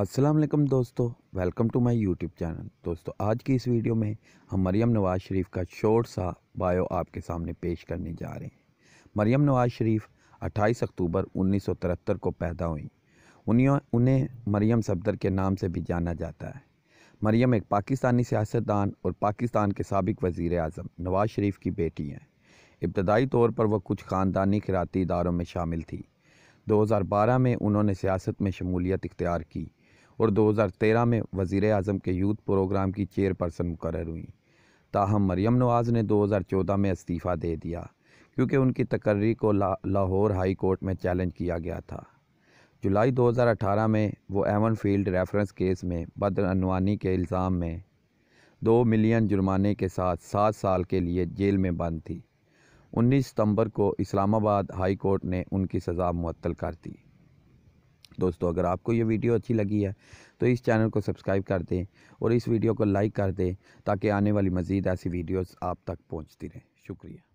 अस्सलाम वालेकुम दोस्तों welcome to my YouTube channel दोस्तों आज की इस वीडियो में हम मरीम नवाज़ शरीफ का शॉर्ट सा बायो आपके सामने पेश करने जा रहे हैं मरीम नवाज़ शरीफ 28 अक्टूबर 1973 को पैदा हुई उन्हें उन्हें मरीम सफदर के नाम से भी जाना जाता है मरीम एक पाकिस्तानी सियासतदान और पाकिस्तान के सबक वज़ी अजम नवाज़ शरीफ की बेटी हैं इब्तदाई तौर पर वह कुछ ख़ानदानी खराती इदारों में शामिल थी 2012 में उन्होंने सियासत में शमूलियत इख्तियार की और 2013 में वज़ी अजम के यूथ प्रोग्राम की चेयरपर्सन मुकर हुई ताहम मरीम नवाज़ ने 2014 में इस्तीफ़ा दे दिया क्योंकि उनकी तकर्री को लाहौर हाई कोर्ट में चैलेंज किया गया था जुलाई 2018 में वो एवन फील्ड रेफरेंस केस में बदनवानी के इल्ज़ाम में दो मिलियन जुर्माने के साथ सात साल के लिए जेल में बंद थी 19 सितंबर को इस्लामाबाद हाई कोर्ट ने उनकी सज़ा मअतल कर दी दोस्तों अगर आपको ये वीडियो अच्छी लगी है तो इस चैनल को सब्सक्राइब कर दें और इस वीडियो को लाइक कर दें ताकि आने वाली मज़ीद ऐसी वीडियोस आप तक पहुंचती रहें शुक्रिया